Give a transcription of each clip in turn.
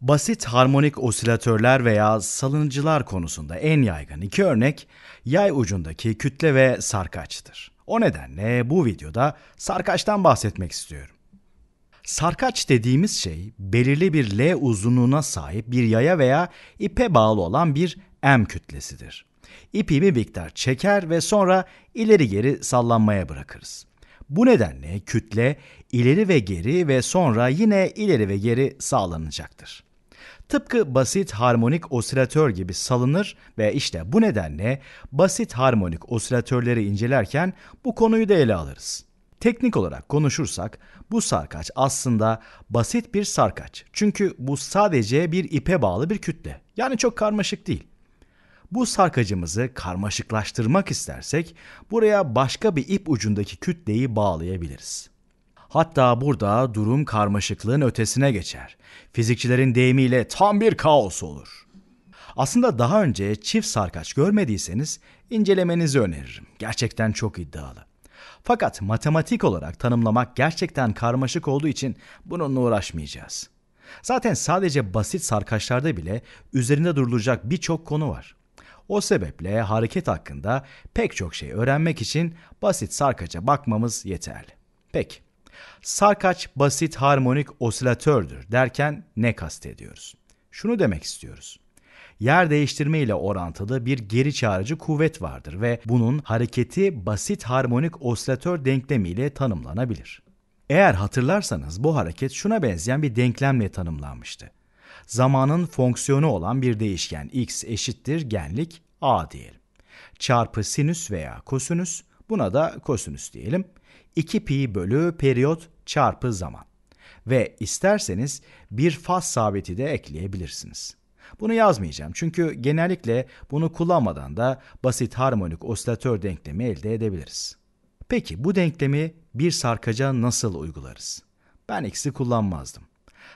Basit harmonik osilatörler veya salınıcılar konusunda en yaygın iki örnek yay ucundaki kütle ve sarkaçtır. O nedenle bu videoda sarkaçtan bahsetmek istiyorum. Sarkaç dediğimiz şey belirli bir L uzunluğuna sahip bir yaya veya ipe bağlı olan bir M kütlesidir. İpi bir miktar çeker ve sonra ileri geri sallanmaya bırakırız. Bu nedenle kütle ileri ve geri ve sonra yine ileri ve geri sağlanacaktır. Tıpkı basit harmonik osilatör gibi salınır ve işte bu nedenle basit harmonik osilatörleri incelerken bu konuyu da ele alırız. Teknik olarak konuşursak bu sarkaç aslında basit bir sarkaç. Çünkü bu sadece bir ipe bağlı bir kütle. Yani çok karmaşık değil. Bu sarkacımızı karmaşıklaştırmak istersek buraya başka bir ip ucundaki kütleyi bağlayabiliriz. Hatta burada durum karmaşıklığın ötesine geçer. Fizikçilerin deyimiyle tam bir kaos olur. Aslında daha önce çift sarkaç görmediyseniz incelemenizi öneririm. Gerçekten çok iddialı. Fakat matematik olarak tanımlamak gerçekten karmaşık olduğu için bununla uğraşmayacağız. Zaten sadece basit sarkaçlarda bile üzerinde durulacak birçok konu var. O sebeple hareket hakkında pek çok şey öğrenmek için basit sarkaca bakmamız yeterli. Peki, sarkaç basit harmonik osilatördür derken ne kastediyoruz? Şunu demek istiyoruz yer değiştirme ile orantılı bir geri çağrıcı kuvvet vardır ve bunun hareketi basit harmonik osilatör denklemi ile tanımlanabilir. Eğer hatırlarsanız bu hareket şuna benzeyen bir denklemle tanımlanmıştı zamanın fonksiyonu olan bir değişken x eşittir genlik a diyelim. Çarpı sinüs veya kosinüs buna da kosinüs diyelim. 2 pi bölü periyot çarpı zaman. Ve isterseniz bir faz sabiti de ekleyebilirsiniz. Bunu yazmayacağım çünkü genellikle bunu kullanmadan da basit harmonik osilatör denklemi elde edebiliriz. Peki bu denklemi bir sarkaca nasıl uygularız? Ben x'i kullanmazdım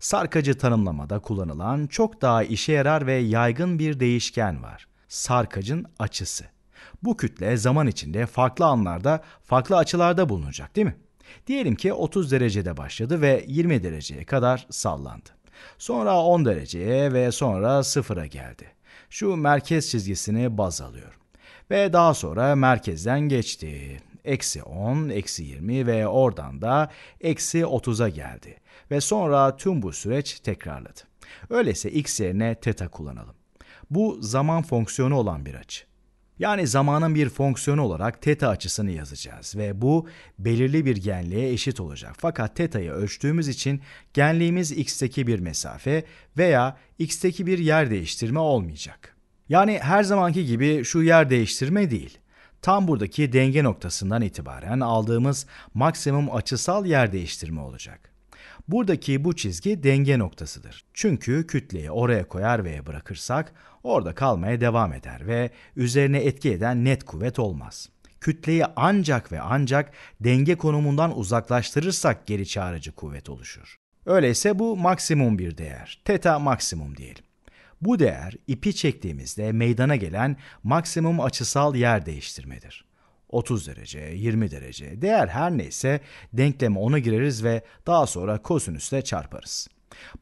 sarkacı tanımlamada kullanılan çok daha işe yarar ve yaygın bir değişken var. Sarkacın açısı. Bu kütle zaman içinde farklı anlarda, farklı açılarda bulunacak değil mi? Diyelim ki 30 derecede başladı ve 20 dereceye kadar sallandı. Sonra 10 dereceye ve sonra sıfıra geldi. Şu merkez çizgisini baz alıyorum. Ve daha sonra merkezden geçti. Eksi 10, eksi 20 ve oradan da eksi 30'a geldi ve sonra tüm bu süreç tekrarladı. Öyleyse x yerine teta kullanalım. Bu zaman fonksiyonu olan bir açı. Yani zamanın bir fonksiyonu olarak teta açısını yazacağız ve bu belirli bir genliğe eşit olacak. Fakat teta'yı ölçtüğümüz için genliğimiz x'teki bir mesafe veya x'teki bir yer değiştirme olmayacak. Yani her zamanki gibi şu yer değiştirme değil. Tam buradaki denge noktasından itibaren aldığımız maksimum açısal yer değiştirme olacak. Buradaki bu çizgi denge noktasıdır. Çünkü kütleyi oraya koyar veya bırakırsak orada kalmaya devam eder ve üzerine etki eden net kuvvet olmaz. Kütleyi ancak ve ancak denge konumundan uzaklaştırırsak geri çağırıcı kuvvet oluşur. Öyleyse bu maksimum bir değer. Teta maksimum diyelim. Bu değer ipi çektiğimizde meydana gelen maksimum açısal yer değiştirmedir. 30 derece, 20 derece, değer her neyse denkleme ona gireriz ve daha sonra kosinüsle çarparız.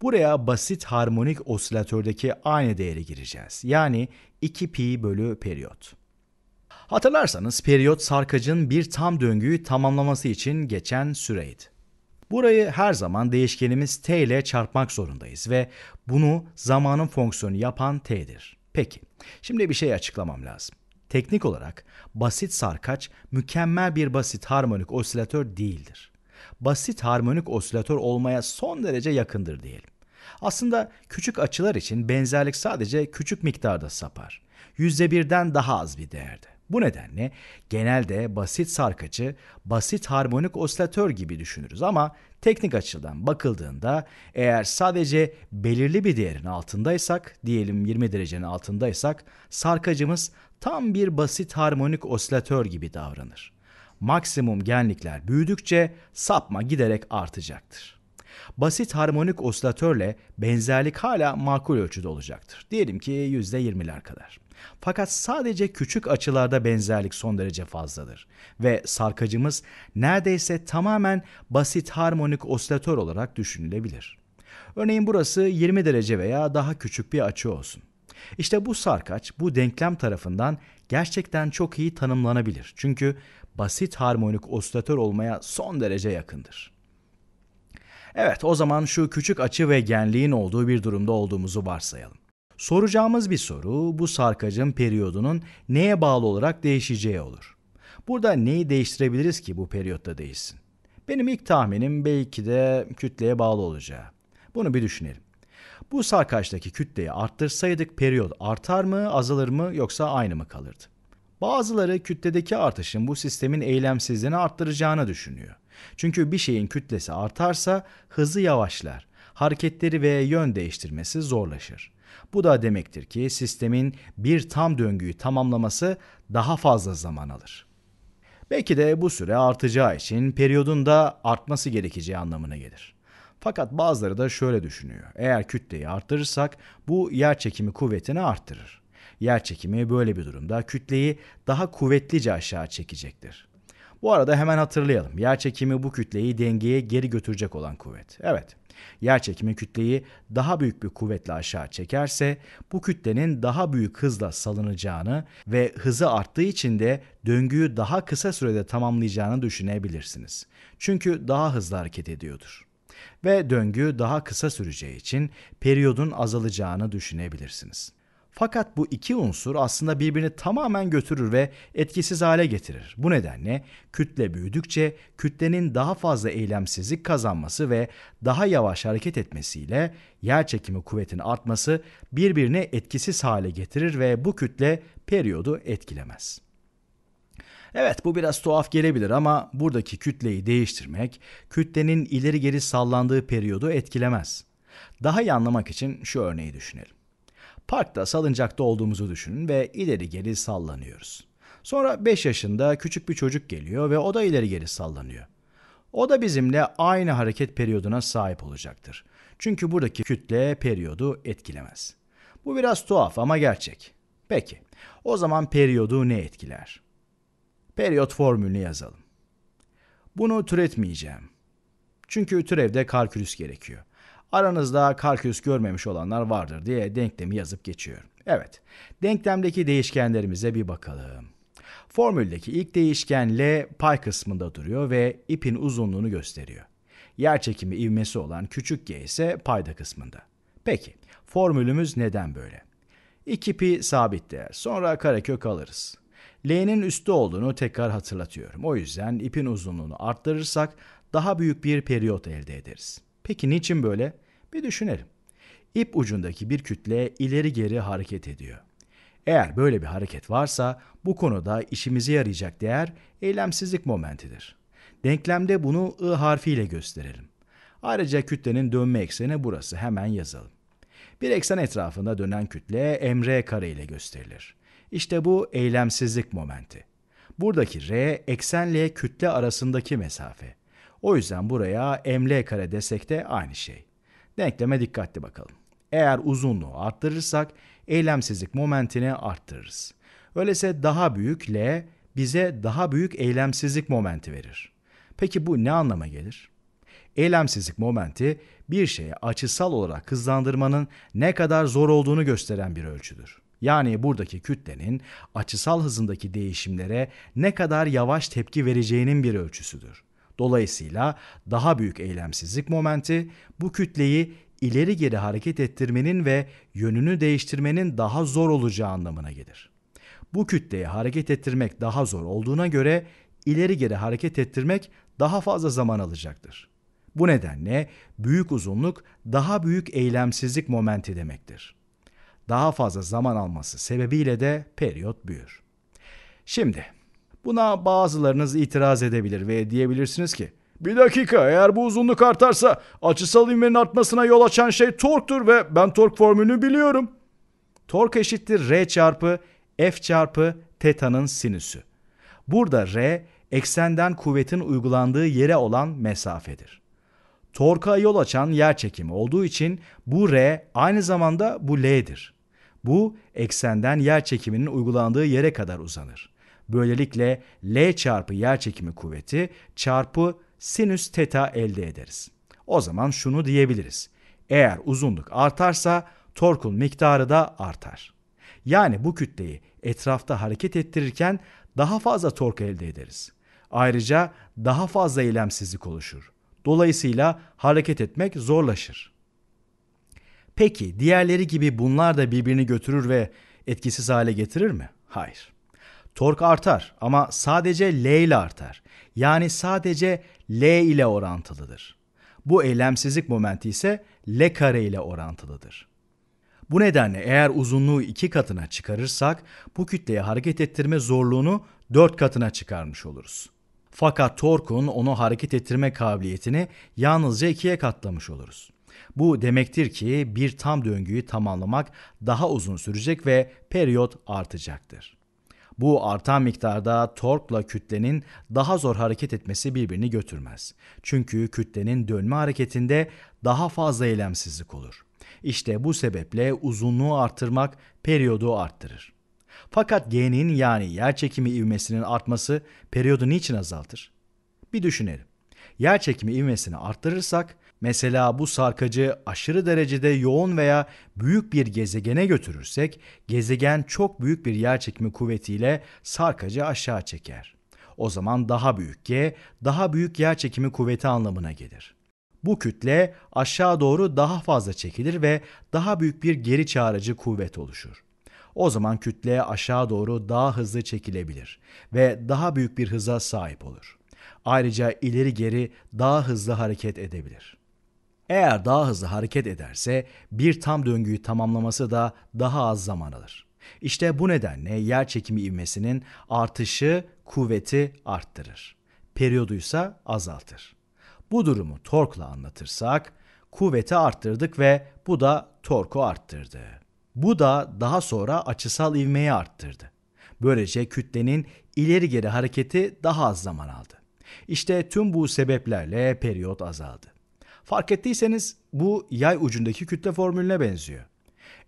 Buraya basit harmonik osilatördeki aynı değeri gireceğiz. Yani 2 pi bölü periyot. Hatırlarsanız periyot sarkacın bir tam döngüyü tamamlaması için geçen süreydi. Burayı her zaman değişkenimiz t ile çarpmak zorundayız ve bunu zamanın fonksiyonu yapan t'dir. Peki, şimdi bir şey açıklamam lazım. Teknik olarak basit sarkaç mükemmel bir basit harmonik osilatör değildir. Basit harmonik osilatör olmaya son derece yakındır diyelim. Aslında küçük açılar için benzerlik sadece küçük miktarda sapar. %1'den daha az bir değerde. Bu nedenle genelde basit sarkacı, basit harmonik osilatör gibi düşünürüz ama teknik açıdan bakıldığında eğer sadece belirli bir değerin altındaysak, diyelim 20 derecenin altındaysak, sarkacımız tam bir basit harmonik osilatör gibi davranır. Maksimum genlikler büyüdükçe sapma giderek artacaktır. Basit harmonik osilatörle benzerlik hala makul ölçüde olacaktır. Diyelim ki %20'ler kadar. Fakat sadece küçük açılarda benzerlik son derece fazladır ve sarkacımız neredeyse tamamen basit harmonik osilatör olarak düşünülebilir. Örneğin burası 20 derece veya daha küçük bir açı olsun. İşte bu sarkaç bu denklem tarafından gerçekten çok iyi tanımlanabilir. Çünkü basit harmonik osilatör olmaya son derece yakındır. Evet o zaman şu küçük açı ve genliğin olduğu bir durumda olduğumuzu varsayalım. Soracağımız bir soru bu sarkacın periyodunun neye bağlı olarak değişeceği olur. Burada neyi değiştirebiliriz ki bu periyotta değişsin? Benim ilk tahminim belki de kütleye bağlı olacağı. Bunu bir düşünelim. Bu sarkaçtaki kütleyi arttırsaydık periyot artar mı, azalır mı yoksa aynı mı kalırdı? Bazıları kütledeki artışın bu sistemin eylemsizliğini arttıracağını düşünüyor. Çünkü bir şeyin kütlesi artarsa hızı yavaşlar, hareketleri ve yön değiştirmesi zorlaşır. Bu da demektir ki sistemin bir tam döngüyü tamamlaması daha fazla zaman alır. Belki de bu süre artacağı için periyodun da artması gerekeceği anlamına gelir. Fakat bazıları da şöyle düşünüyor. Eğer kütleyi artırırsak, bu yer çekimi kuvvetini arttırır. Yer çekimi böyle bir durumda kütleyi daha kuvvetlice aşağı çekecektir. Bu arada hemen hatırlayalım. Yer çekimi bu kütleyi dengeye geri götürecek olan kuvvet. Evet. Yer çekimi kütleyi daha büyük bir kuvvetle aşağı çekerse bu kütlenin daha büyük hızla salınacağını ve hızı arttığı için de döngüyü daha kısa sürede tamamlayacağını düşünebilirsiniz. Çünkü daha hızlı hareket ediyordur. Ve döngü daha kısa süreceği için periyodun azalacağını düşünebilirsiniz. Fakat bu iki unsur aslında birbirini tamamen götürür ve etkisiz hale getirir. Bu nedenle kütle büyüdükçe kütlenin daha fazla eylemsizlik kazanması ve daha yavaş hareket etmesiyle yer çekimi kuvvetinin artması birbirini etkisiz hale getirir ve bu kütle periyodu etkilemez. Evet bu biraz tuhaf gelebilir ama buradaki kütleyi değiştirmek kütlenin ileri geri sallandığı periyodu etkilemez. Daha iyi anlamak için şu örneği düşünelim. Parkta salıncakta olduğumuzu düşünün ve ileri geri sallanıyoruz. Sonra 5 yaşında küçük bir çocuk geliyor ve o da ileri geri sallanıyor. O da bizimle aynı hareket periyoduna sahip olacaktır. Çünkü buradaki kütle periyodu etkilemez. Bu biraz tuhaf ama gerçek. Peki, o zaman periyodu ne etkiler? Periyot formülünü yazalım. Bunu türetmeyeceğim. Çünkü türevde kalkülüs gerekiyor. Aranızda karküs görmemiş olanlar vardır diye denklemi yazıp geçiyorum. Evet, denklemdeki değişkenlerimize bir bakalım. Formüldeki ilk değişken L pay kısmında duruyor ve ipin uzunluğunu gösteriyor. Yer çekimi ivmesi olan küçük g ise payda kısmında. Peki, formülümüz neden böyle? 2 pi sabit değer. Sonra karekök alırız. L'nin üstte olduğunu tekrar hatırlatıyorum. O yüzden ipin uzunluğunu arttırırsak daha büyük bir periyot elde ederiz. Peki niçin böyle? Bir düşünelim. İp ucundaki bir kütle ileri geri hareket ediyor. Eğer böyle bir hareket varsa bu konuda işimize yarayacak değer eylemsizlik momentidir. Denklemde bunu I harfiyle gösterelim. Ayrıca kütlenin dönme ekseni burası hemen yazalım. Bir eksen etrafında dönen kütle mr kare ile gösterilir. İşte bu eylemsizlik momenti. Buradaki r eksenle kütle arasındaki mesafe. O yüzden buraya emle kare desek de aynı şey. Denkleme dikkatli bakalım. Eğer uzunluğu arttırırsak eylemsizlik momentini arttırırız. Öyleyse daha büyük L bize daha büyük eylemsizlik momenti verir. Peki bu ne anlama gelir? Eylemsizlik momenti bir şeye açısal olarak hızlandırmanın ne kadar zor olduğunu gösteren bir ölçüdür. Yani buradaki kütlenin açısal hızındaki değişimlere ne kadar yavaş tepki vereceğinin bir ölçüsüdür. Dolayısıyla daha büyük eylemsizlik momenti bu kütleyi ileri geri hareket ettirmenin ve yönünü değiştirmenin daha zor olacağı anlamına gelir. Bu kütleyi hareket ettirmek daha zor olduğuna göre ileri geri hareket ettirmek daha fazla zaman alacaktır. Bu nedenle büyük uzunluk daha büyük eylemsizlik momenti demektir. Daha fazla zaman alması sebebiyle de periyot büyür. Şimdi Buna bazılarınız itiraz edebilir ve diyebilirsiniz ki bir dakika eğer bu uzunluk artarsa açısal ivmenin artmasına yol açan şey torktur ve ben tork formülünü biliyorum. Tork eşittir R çarpı F çarpı tetanın sinüsü. Burada R eksenden kuvvetin uygulandığı yere olan mesafedir. Torka yol açan yer çekimi olduğu için bu R aynı zamanda bu L'dir. Bu eksenden yer çekiminin uygulandığı yere kadar uzanır. Böylelikle L çarpı yer çekimi kuvveti çarpı sinüs teta elde ederiz. O zaman şunu diyebiliriz. Eğer uzunluk artarsa torkun miktarı da artar. Yani bu kütleyi etrafta hareket ettirirken daha fazla tork elde ederiz. Ayrıca daha fazla eylemsizlik oluşur. Dolayısıyla hareket etmek zorlaşır. Peki diğerleri gibi bunlar da birbirini götürür ve etkisiz hale getirir mi? Hayır. Tork artar ama sadece L ile artar. Yani sadece L ile orantılıdır. Bu eylemsizlik momenti ise L kare ile orantılıdır. Bu nedenle eğer uzunluğu iki katına çıkarırsak bu kütleye hareket ettirme zorluğunu dört katına çıkarmış oluruz. Fakat torkun onu hareket ettirme kabiliyetini yalnızca ikiye katlamış oluruz. Bu demektir ki bir tam döngüyü tamamlamak daha uzun sürecek ve periyot artacaktır. Bu artan miktarda torkla kütlenin daha zor hareket etmesi birbirini götürmez. Çünkü kütlenin dönme hareketinde daha fazla eylemsizlik olur. İşte bu sebeple uzunluğu arttırmak periyodu arttırır. Fakat G'nin yani yer çekimi ivmesinin artması periyodu niçin azaltır? Bir düşünelim. Yer çekimi ivmesini arttırırsak Mesela bu sarkacı aşırı derecede yoğun veya büyük bir gezegene götürürsek gezegen çok büyük bir yerçekimi kuvvetiyle sarkacı aşağı çeker. O zaman daha büyük G, daha büyük yerçekimi kuvveti anlamına gelir. Bu kütle aşağı doğru daha fazla çekilir ve daha büyük bir geri çağırıcı kuvvet oluşur. O zaman kütle aşağı doğru daha hızlı çekilebilir ve daha büyük bir hıza sahip olur. Ayrıca ileri geri daha hızlı hareket edebilir. Eğer daha hızlı hareket ederse bir tam döngüyü tamamlaması da daha az zaman alır. İşte bu nedenle yer çekimi ivmesinin artışı kuvveti arttırır. Periyoduysa azaltır. Bu durumu torkla anlatırsak kuvveti arttırdık ve bu da torku arttırdı. Bu da daha sonra açısal ivmeyi arttırdı. Böylece kütlenin ileri geri hareketi daha az zaman aldı. İşte tüm bu sebeplerle periyot azaldı. Fark ettiyseniz bu yay ucundaki kütle formülüne benziyor.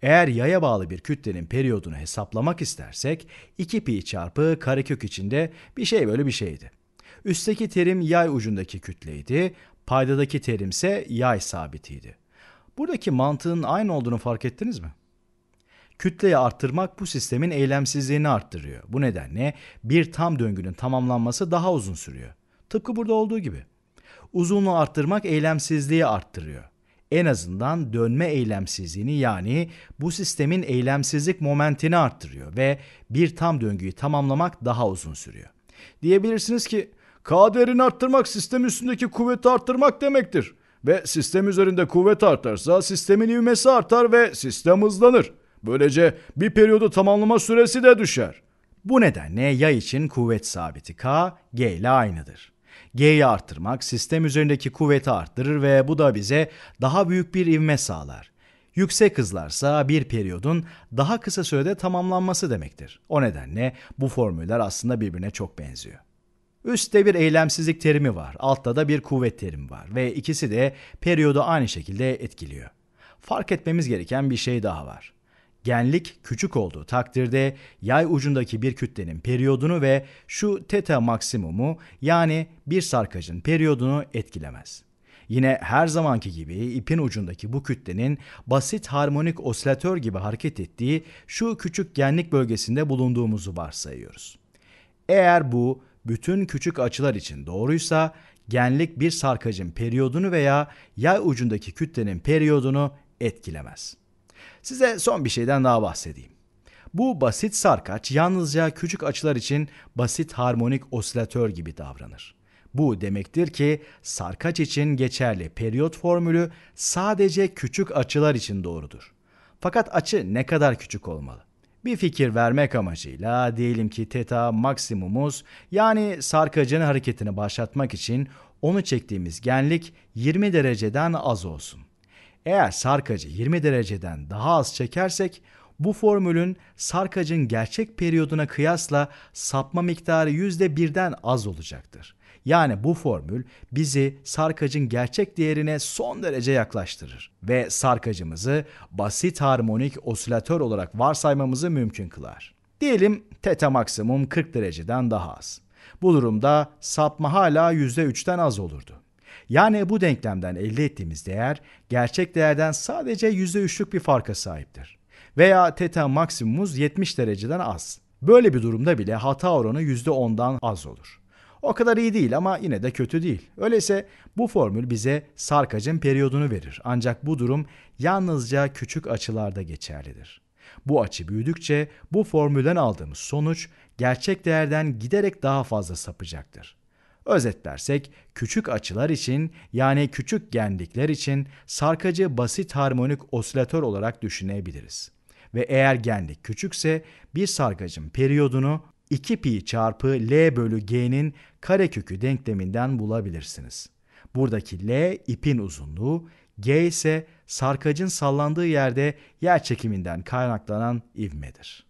Eğer yaya bağlı bir kütlenin periyodunu hesaplamak istersek 2 pi çarpı karekök içinde bir şey böyle bir şeydi. Üstteki terim yay ucundaki kütleydi, paydadaki terim ise yay sabitiydi. Buradaki mantığın aynı olduğunu fark ettiniz mi? Kütleyi arttırmak bu sistemin eylemsizliğini arttırıyor. Bu nedenle bir tam döngünün tamamlanması daha uzun sürüyor. Tıpkı burada olduğu gibi uzunluğu arttırmak eylemsizliği arttırıyor. En azından dönme eylemsizliğini yani bu sistemin eylemsizlik momentini arttırıyor ve bir tam döngüyü tamamlamak daha uzun sürüyor. Diyebilirsiniz ki K değerini arttırmak sistem üstündeki kuvveti arttırmak demektir. Ve sistem üzerinde kuvvet artarsa sistemin ivmesi artar ve sistem hızlanır. Böylece bir periyodu tamamlama süresi de düşer. Bu nedenle yay için kuvvet sabiti K, G ile aynıdır. G'yi arttırmak sistem üzerindeki kuvveti arttırır ve bu da bize daha büyük bir ivme sağlar. Yüksek hızlarsa bir periyodun daha kısa sürede tamamlanması demektir. O nedenle bu formüller aslında birbirine çok benziyor. Üstte bir eylemsizlik terimi var, altta da bir kuvvet terimi var ve ikisi de periyodu aynı şekilde etkiliyor. Fark etmemiz gereken bir şey daha var genlik küçük olduğu takdirde yay ucundaki bir kütlenin periyodunu ve şu teta maksimumu yani bir sarkacın periyodunu etkilemez. Yine her zamanki gibi ipin ucundaki bu kütlenin basit harmonik osilatör gibi hareket ettiği şu küçük genlik bölgesinde bulunduğumuzu varsayıyoruz. Eğer bu bütün küçük açılar için doğruysa genlik bir sarkacın periyodunu veya yay ucundaki kütlenin periyodunu etkilemez.'' Size son bir şeyden daha bahsedeyim. Bu basit sarkaç yalnızca küçük açılar için basit harmonik osilatör gibi davranır. Bu demektir ki sarkaç için geçerli periyot formülü sadece küçük açılar için doğrudur. Fakat açı ne kadar küçük olmalı? Bir fikir vermek amacıyla diyelim ki teta maksimumuz yani sarkacın hareketini başlatmak için onu çektiğimiz genlik 20 dereceden az olsun. Eğer sarkacı 20 dereceden daha az çekersek bu formülün sarkacın gerçek periyoduna kıyasla sapma miktarı %1'den az olacaktır. Yani bu formül bizi sarkacın gerçek değerine son derece yaklaştırır ve sarkacımızı basit harmonik osilatör olarak varsaymamızı mümkün kılar. Diyelim teta maksimum 40 dereceden daha az. Bu durumda sapma hala %3'ten az olurdu. Yani bu denklemden elde ettiğimiz değer gerçek değerden sadece %3'lük bir farka sahiptir. Veya teta maksimumuz 70 dereceden az. Böyle bir durumda bile hata oranı %10'dan az olur. O kadar iyi değil ama yine de kötü değil. Öyleyse bu formül bize sarkacın periyodunu verir. Ancak bu durum yalnızca küçük açılarda geçerlidir. Bu açı büyüdükçe bu formülden aldığımız sonuç gerçek değerden giderek daha fazla sapacaktır. Özetlersek küçük açılar için yani küçük genlikler için sarkacı basit harmonik osilatör olarak düşünebiliriz. Ve eğer genlik küçükse bir sarkacın periyodunu 2 pi çarpı L bölü G'nin karekökü denkleminden bulabilirsiniz. Buradaki L ipin uzunluğu, G ise sarkacın sallandığı yerde yer çekiminden kaynaklanan ivmedir.